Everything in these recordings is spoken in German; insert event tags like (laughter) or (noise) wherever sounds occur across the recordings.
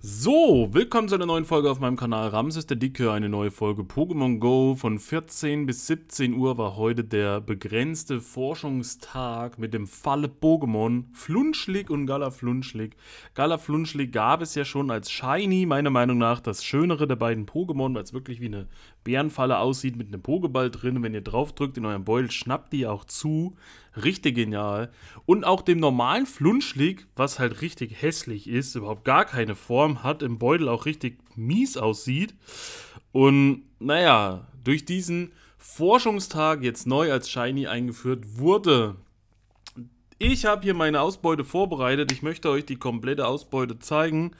So, willkommen zu einer neuen Folge auf meinem Kanal Ramses der Dicke, eine neue Folge Pokémon Go. Von 14 bis 17 Uhr war heute der begrenzte Forschungstag mit dem Falle Pokémon Flunschlig und Galaflunschlig. Galaflunschlig gab es ja schon als Shiny, meiner Meinung nach das schönere der beiden Pokémon, weil es wirklich wie eine Bärenfalle aussieht mit einem Pokéball drin. Wenn ihr draufdrückt in eurem Beutel, schnappt die auch zu. Richtig genial. Und auch dem normalen Flunschlig, was halt richtig hässlich ist, überhaupt gar keine Form Form hat, im Beutel auch richtig mies aussieht. Und naja, durch diesen Forschungstag jetzt neu als Shiny eingeführt wurde. Ich habe hier meine Ausbeute vorbereitet. Ich möchte euch die komplette Ausbeute zeigen,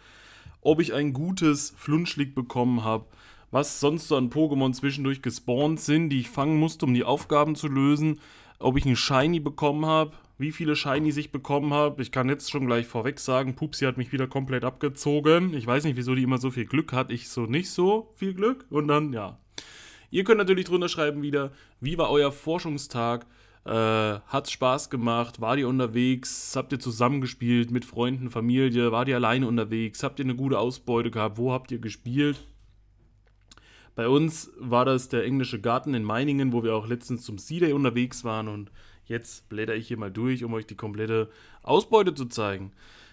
ob ich ein gutes Flunschlick bekommen habe, was sonst so an Pokémon zwischendurch gespawnt sind, die ich fangen musste, um die Aufgaben zu lösen, ob ich ein Shiny bekommen habe, wie viele Shinies ich bekommen habe. Ich kann jetzt schon gleich vorweg sagen, Pupsi hat mich wieder komplett abgezogen. Ich weiß nicht, wieso die immer so viel Glück hat. Ich so nicht so viel Glück. Und dann, ja. Ihr könnt natürlich drunter schreiben wieder, wie war euer Forschungstag? Äh, hat's Spaß gemacht? War ihr unterwegs? Habt ihr zusammengespielt mit Freunden, Familie? War ihr alleine unterwegs? Habt ihr eine gute Ausbeute gehabt? Wo habt ihr gespielt? Bei uns war das der englische Garten in Meiningen, wo wir auch letztens zum Sea Day unterwegs waren und Jetzt blätter ich hier mal durch, um euch die komplette Ausbeute zu zeigen.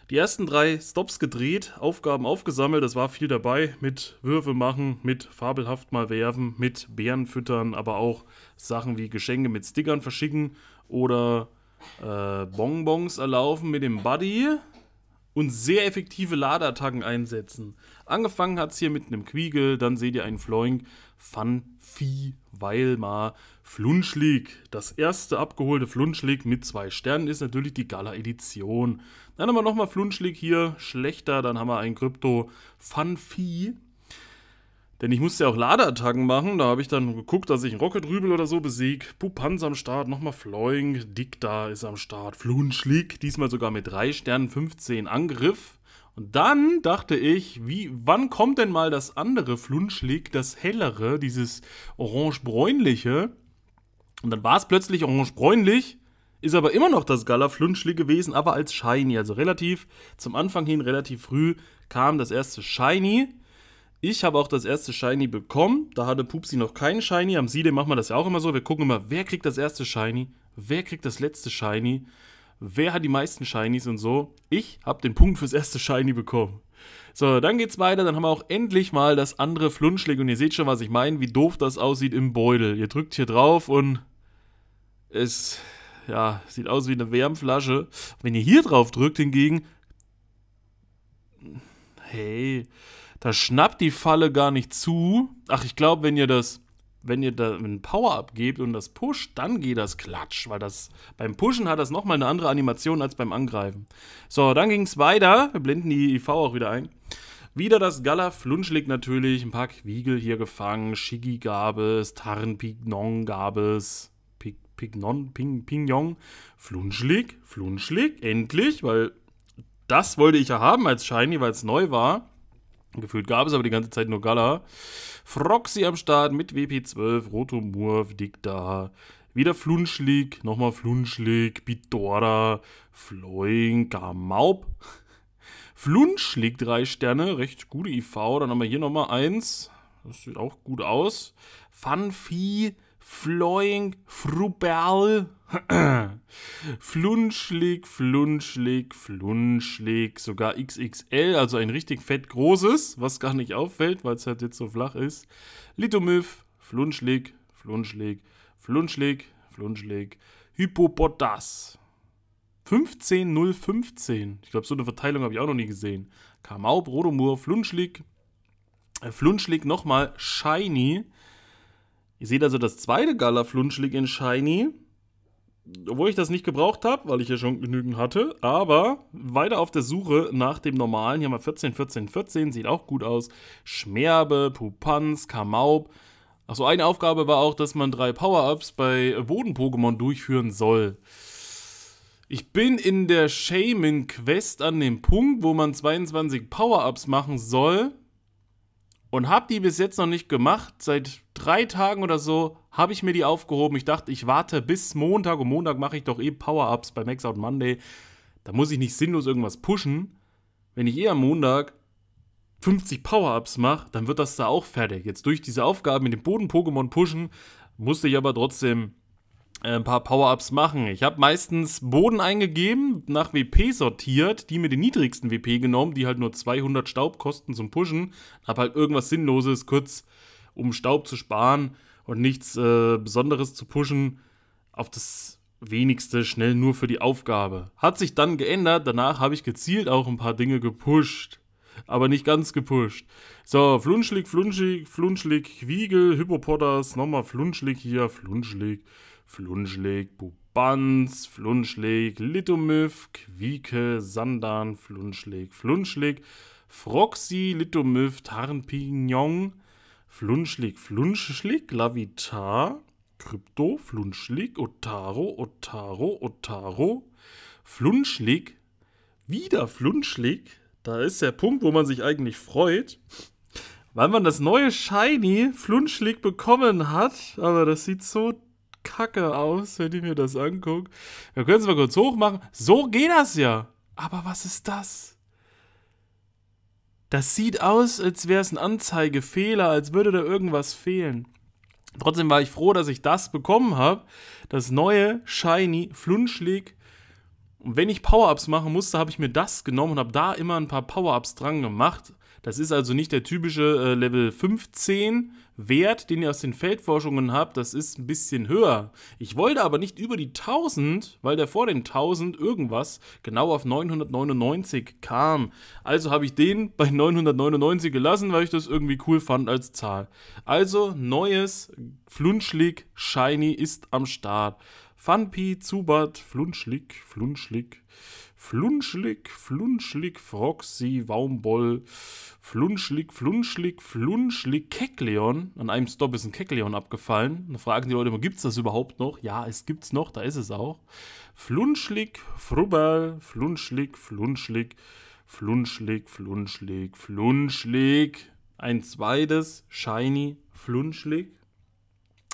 Die ersten drei Stops gedreht, Aufgaben aufgesammelt, das war viel dabei mit Würfe machen, mit fabelhaft mal werfen, mit Bären füttern, aber auch Sachen wie Geschenke mit Stickern verschicken oder äh, Bonbons erlaufen mit dem Buddy und sehr effektive Ladeattacken einsetzen. Angefangen hat es hier mit einem Quiegel, dann seht ihr einen Floink, van Vieh Weilmar Flunschlig. Das erste abgeholte Flunschlig mit zwei Sternen ist natürlich die Gala-Edition. Dann haben wir nochmal Flunschlig hier, schlechter, dann haben wir ein Krypto Fun Vieh. Denn ich musste ja auch Ladeattacken machen. Da habe ich dann geguckt, dass ich einen Rocket Rübel oder so besiege. Pupanz am Start, nochmal Floing. Dick da ist am Start. Flunschlig, diesmal sogar mit drei Sternen, 15 Angriff. Und dann dachte ich, wie, wann kommt denn mal das andere Flunschlick, das hellere, dieses orange-bräunliche? Und dann war es plötzlich orange-bräunlich, ist aber immer noch das Gala Flunschli gewesen, aber als Shiny. Also relativ zum Anfang hin, relativ früh kam das erste Shiny. Ich habe auch das erste Shiny bekommen. Da hatte Pupsi noch keinen Shiny. Am Siede machen wir das ja auch immer so. Wir gucken immer, wer kriegt das erste Shiny, wer kriegt das letzte Shiny wer hat die meisten Shinies und so. Ich habe den Punkt fürs erste Shiny bekommen. So, dann geht's weiter. Dann haben wir auch endlich mal das andere Flunschlig. Und ihr seht schon, was ich meine, wie doof das aussieht im Beutel. Ihr drückt hier drauf und es ja, sieht aus wie eine Wärmflasche. Wenn ihr hier drauf drückt hingegen, hey, da schnappt die Falle gar nicht zu. Ach, ich glaube, wenn ihr das wenn ihr da einen Power-Up gebt und das pusht, dann geht das klatsch, weil das beim Pushen hat das nochmal eine andere Animation als beim Angreifen. So, dann ging es weiter. Wir blenden die IV auch wieder ein. Wieder das Gala Flunschlick natürlich, ein paar Quiegel hier gefangen, Shigi gab es, Tarnpignon gab es, Pignon, Ping, Pignon, Flunschlick, Flunschlick, endlich, weil das wollte ich ja haben als Shiny, weil es neu war. Gefühlt gab es aber die ganze Zeit nur Gala. Froxy am Start mit WP12, Rotomurf, Dikta, wieder Flunschlik, nochmal Flunschlik, Bidora, Floing, Gamaub. Flunschlik drei Sterne, recht gute IV. Dann haben wir hier nochmal eins. Das sieht auch gut aus. Funfi, Flying Frubal. (clears throat) flunschlig, flunschlig, flunschlig. Sogar XXL, also ein richtig fett großes, was gar nicht auffällt, weil es halt jetzt so flach ist. Litomyph, flunschlig, flunschlig, flunschlig, flunschlig. Hypopotas. 15015. Ich glaube, so eine Verteilung habe ich auch noch nie gesehen. Kamau, Brodomur, Flunschlig. Äh, flunschlig nochmal, Shiny. Ihr seht also das zweite gala in Shiny. Obwohl ich das nicht gebraucht habe, weil ich ja schon genügend hatte. Aber weiter auf der Suche nach dem normalen. Hier haben wir 14, 14, 14. Sieht auch gut aus. Schmerbe, Pupanz, Kamaub. Achso, eine Aufgabe war auch, dass man drei Power-Ups bei Boden-Pokémon durchführen soll. Ich bin in der Shaman-Quest an dem Punkt, wo man 22 Power-Ups machen soll und habe die bis jetzt noch nicht gemacht. Seit drei Tagen oder so habe ich mir die aufgehoben. Ich dachte, ich warte bis Montag und Montag mache ich doch eh Power-Ups bei Max Out Monday. Da muss ich nicht sinnlos irgendwas pushen. Wenn ich eh am Montag 50 Power-Ups mache, dann wird das da auch fertig. Jetzt durch diese Aufgabe mit dem Boden-Pokémon pushen, musste ich aber trotzdem äh, ein paar Power-Ups machen. Ich habe meistens Boden eingegeben, nach WP sortiert, die mir den niedrigsten WP genommen, die halt nur 200 Staub kosten zum Pushen. Habe halt irgendwas Sinnloses, kurz um Staub zu sparen und nichts äh, Besonderes zu pushen, auf das wenigste schnell nur für die Aufgabe. Hat sich dann geändert, danach habe ich gezielt auch ein paar Dinge gepusht aber nicht ganz gepusht. So, Flunschlik, Flunschlik, Flunschlik, Quiegel, Hippopotas, nochmal Flunschlik hier, Flunschlik, Flunschlik, Bubanz, Flunschlik, Litomyph, Quieke, Sandan, Flunschlik, Flunschlik, Froxy, Litomyph, Tarnpignon, Flunschlik, Flunschlik, Lavitar, Krypto, Flunschlik, Otaro, Otaro, Otaro, Flunschlik, wieder Flunschlik, da ist der Punkt, wo man sich eigentlich freut, weil man das neue Shiny Flunschlick bekommen hat. Aber das sieht so kacke aus, wenn ich mir das angucke. Wir können es mal kurz hochmachen. So geht das ja. Aber was ist das? Das sieht aus, als wäre es ein Anzeigefehler, als würde da irgendwas fehlen. Trotzdem war ich froh, dass ich das bekommen habe. Das neue Shiny Flunschlick und wenn ich Power-Ups machen musste, habe ich mir das genommen und habe da immer ein paar Power-Ups dran gemacht. Das ist also nicht der typische äh, Level 15 Wert, den ihr aus den Feldforschungen habt. Das ist ein bisschen höher. Ich wollte aber nicht über die 1000, weil der vor den 1000 irgendwas genau auf 999 kam. Also habe ich den (laughs) bei 999 gelassen, weil ich das irgendwie cool fand als Zahl. Also neues Flunschlig Shiny ist am Start. Funpi, Zubat, Flunschlig, Flunschlig. Flunschlig, Flunschlig, Froxy, Waumboll, Flunschlig, Flunschlig, Flunschlig, Kekleon. An einem Stop ist ein Kekleon abgefallen. Da fragen die Leute immer, gibt es das überhaupt noch? Ja, es gibt's noch, da ist es auch. Flunschlig, Frubberl, Flunschlig, Flunschlig, Flunschlig, Flunschlig, Flunschlig. Ein zweites Shiny Flunschlig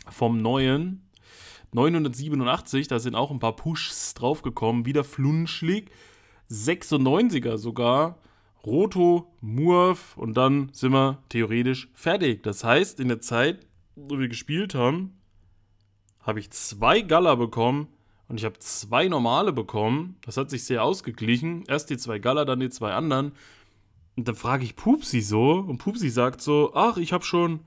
vom neuen 987, da sind auch ein paar Pushs draufgekommen. Wieder Flunschlig. 96er sogar. Roto, Murf und dann sind wir theoretisch fertig. Das heißt, in der Zeit, wo wir gespielt haben, habe ich zwei Galler bekommen und ich habe zwei normale bekommen. Das hat sich sehr ausgeglichen. Erst die zwei Galler, dann die zwei anderen. Und dann frage ich Pupsi so und Pupsi sagt so, ach, ich habe schon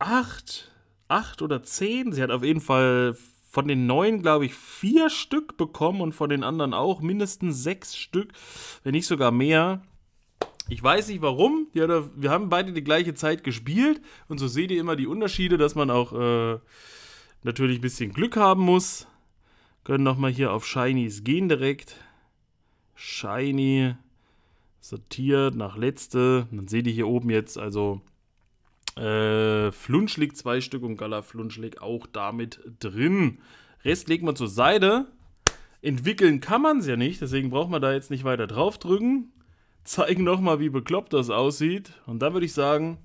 acht acht oder zehn. Sie hat auf jeden Fall von den neun, glaube ich, vier Stück bekommen und von den anderen auch mindestens sechs Stück, wenn nicht sogar mehr. Ich weiß nicht warum. Hatte, wir haben beide die gleiche Zeit gespielt und so seht ihr immer die Unterschiede, dass man auch äh, natürlich ein bisschen Glück haben muss. Können nochmal hier auf Shinies gehen direkt. Shiny sortiert nach letzte. dann seht ihr hier oben jetzt also äh, Flunsch liegt zwei Stück und Gala Flunsch liegt auch damit drin. Rest legen wir zur Seite. Entwickeln kann man es ja nicht, deswegen braucht man da jetzt nicht weiter drauf drücken. Zeigen nochmal, wie bekloppt das aussieht. Und da würde ich sagen,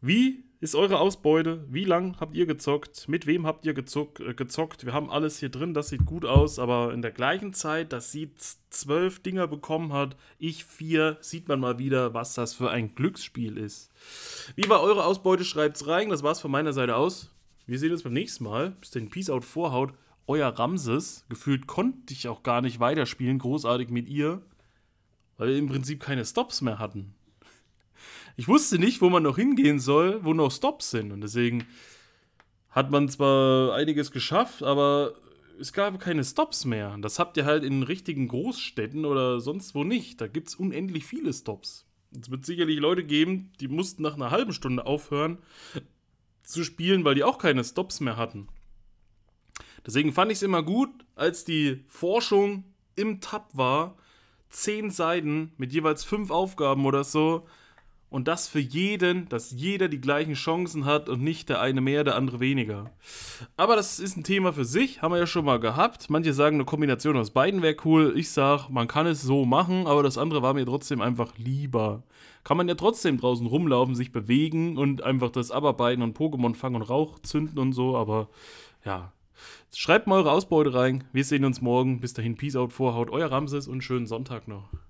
wie ist eure Ausbeute. Wie lang habt ihr gezockt? Mit wem habt ihr gezock, äh, gezockt? Wir haben alles hier drin, das sieht gut aus, aber in der gleichen Zeit, dass sie zwölf Dinger bekommen hat, ich vier, sieht man mal wieder, was das für ein Glücksspiel ist. Wie war eure Ausbeute? Schreibt's rein. Das war's von meiner Seite aus. Wir sehen uns beim nächsten Mal. Bis denn, Peace out, Vorhaut. Euer Ramses. Gefühlt konnte ich auch gar nicht weiterspielen, großartig mit ihr, weil wir im Prinzip keine Stops mehr hatten ich wusste nicht, wo man noch hingehen soll, wo noch Stops sind. Und deswegen hat man zwar einiges geschafft, aber es gab keine Stops mehr. Und das habt ihr halt in richtigen Großstädten oder sonst wo nicht. Da gibt es unendlich viele Stops. Es wird sicherlich Leute geben, die mussten nach einer halben Stunde aufhören zu spielen, weil die auch keine Stops mehr hatten. Deswegen fand ich es immer gut, als die Forschung im Tab war, zehn Seiten mit jeweils fünf Aufgaben oder so, und das für jeden, dass jeder die gleichen Chancen hat und nicht der eine mehr, der andere weniger. Aber das ist ein Thema für sich, haben wir ja schon mal gehabt. Manche sagen, eine Kombination aus beiden wäre cool. Ich sage, man kann es so machen, aber das andere war mir trotzdem einfach lieber. Kann man ja trotzdem draußen rumlaufen, sich bewegen und einfach das Abarbeiten und Pokémon fangen und Rauch zünden und so, aber ja. Schreibt mal eure Ausbeute rein. Wir sehen uns morgen. Bis dahin, Peace out, Vorhaut, euer Ramses und schönen Sonntag noch.